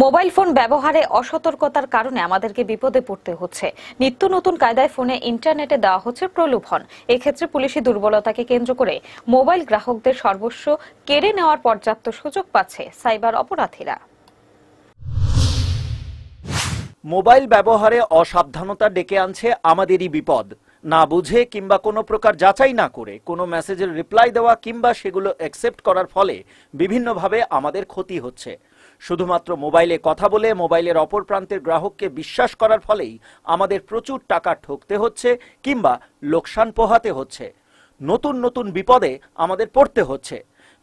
mobile phone ব্যবহারে অসতর্কতার কারণে আমাদেরকে বিপদে পড়তে হচ্ছে নিত্য নতুন কায়দায় ফোনে ইন্টারনেটে দেওয়া হচ্ছে প্রলোভন এক্ষেত্রে পুলিশি দুর্বলতাকে কেন্দ্র করে মোবাইল গ্রাহকদের সর্বস্ব কেড়ে নেওয়ার পর্যাপ্ত সুযোগ পাচ্ছে সাইবার অপরাধীরা মোবাইল ব্যবহারে অসাবধানতা ডেকে আনছে আমাদেরই বিপদ না বুঝে কিংবা কোনো প্রকার যাচাই না করে কোনো মেসেজের রিপ্লাই দেওয়া কিংবা সেগুলো অ্যাকসেপ্ট করার ফলে বিভিন্নভাবে আমাদের ক্ষতি হচ্ছে শুধুমাত্র মোবাইলে কথা বলে মোবাইলের অপর প্রান্তের গ্রাহককে বিশ্বাস করার ফলেই আমাদের প্রচুর টাকা ঠকতে হচ্ছে কিংবা লোকসান পোহাতে হচ্ছে নতুন নতুন বিপদে আমাদের পড়তে হচ্ছে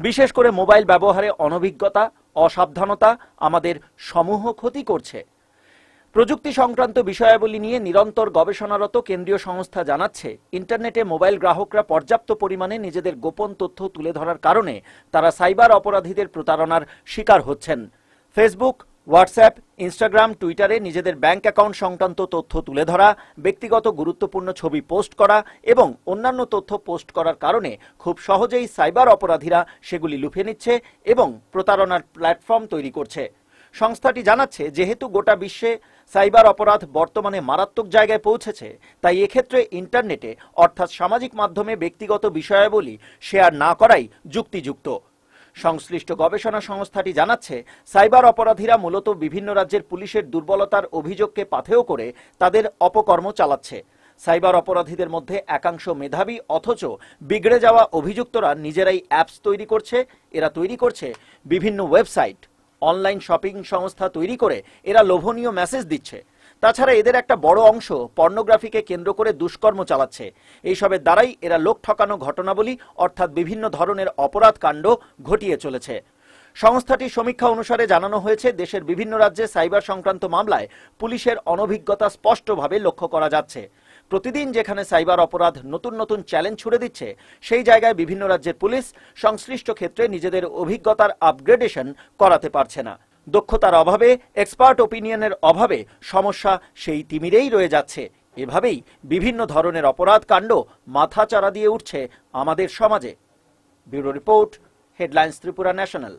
বিশেষ করে মোবাইল ব্যবহারে অনভিজ্ঞতা অসাবধানতা আমাদের সমূহ ক্ষতি করছে প্রযুক্তি সংক্রান্ত বিষয়াবলী নিয়ে নিরন্তর গবেষণারত কেন্দ্রীয় সংস্থা জানাচ্ছে ইন্টারনেটে মোবাইল গ্রাহকরা পর্যাপ্ত পরিমাণে নিজেদের গোপন তথ্য তুলে ধরার কারণে তারা সাইবার অপরাধীদের প্রতারণার শিকার হচ্ছেন ফেসবুক হোয়াটসঅ্যাপ ইনস্টাগ্রাম টুইটারে নিজেদের ব্যাংক অ্যাকাউন্ট সংক্রান্ত তথ্য তুলে ধরা ব্যক্তিগত গুরুত্বপূর্ণ ছবি পোস্ট করা এবং অন্যান্য তথ্য পোস্ট করার কারণে খুব সহজেই সাইবার অপরাধীরা সেগুলি লুফে নিচ্ছে এবং প্রতারণার প্ল্যাটফর্ম তৈরি করছে সংস্থাটি জানাচ্ছে যেহেতু গোটা বিশ্বে সাইবার অপরাধ বর্তমানে মারাত্মক জায়গায় পৌঁছেছে তাই এক্ষেত্রে ইন্টারনেটে অর্থাৎ সামাজিক মাধ্যমে ব্যক্তিগত বিষয়াবলী শেয়ার না করাই যুক্তিযুক্ত সংশ্লিষ্ট গবেষণা সংস্থাটি জানাচ্ছে সাইবার অপরাধীরা মূলত বিভিন্ন রাজ্যের পুলিশের দুর্বলতার অভিযোগকে পাথেয় করে তাদের অপকর্ম চালাচ্ছে সাইবার অপরাধীদের মধ্যে একাংশ মেধাবী অথচ বিগড়ে যাওয়া অভিযুক্তরা নিজেরাই অ্যাপস তৈরি করছে এরা তৈরি করছে বিভিন্ন ওয়েবসাইট অনলাইন শপিং সংস্থা তৈরি করে এরা লোভনীয় মেসেজ দিচ্ছে তাছাড়া এদের একটা বড় অংশ পর্নোগ্রাফিকে কেন্দ্র করে দুষ্কর্ম চালাচ্ছে এইসবের দ্বারাই এরা লোক ঠকানো ঘটনাবলী অর্থাৎ বিভিন্ন ধরনের অপরাধ কাণ্ড ঘটিয়ে চলেছে সংস্থাটির সমীক্ষা অনুসারে জানানো হয়েছে দেশের বিভিন্ন রাজ্যে সাইবার সংক্রান্ত মামলায় পুলিশের অনভিজ্ঞতা স্পষ্টভাবে লক্ষ্য করা যাচ্ছে প্রতিদিন যেখানে সাইবার অপরাধ নতুন নতুন চ্যালেঞ্জ ছুড়ে দিচ্ছে সেই জায়গায় বিভিন্ন রাজ্যের পুলিশ সংশ্লিষ্ট ক্ষেত্রে নিজেদের অভিজ্ঞতার আপগ্রেডেশন করাতে পারছে না দক্ষতার অভাবে এক্সপার্ট ওপিনিয়নের অভাবে সমস্যা সেই তিমিরেই রয়ে যাচ্ছে এভাবেই বিভিন্ন ধরনের অপরাধ কাণ্ড মাথা চারা দিয়ে উঠছে আমাদের সমাজে bureau report headlines Tripura national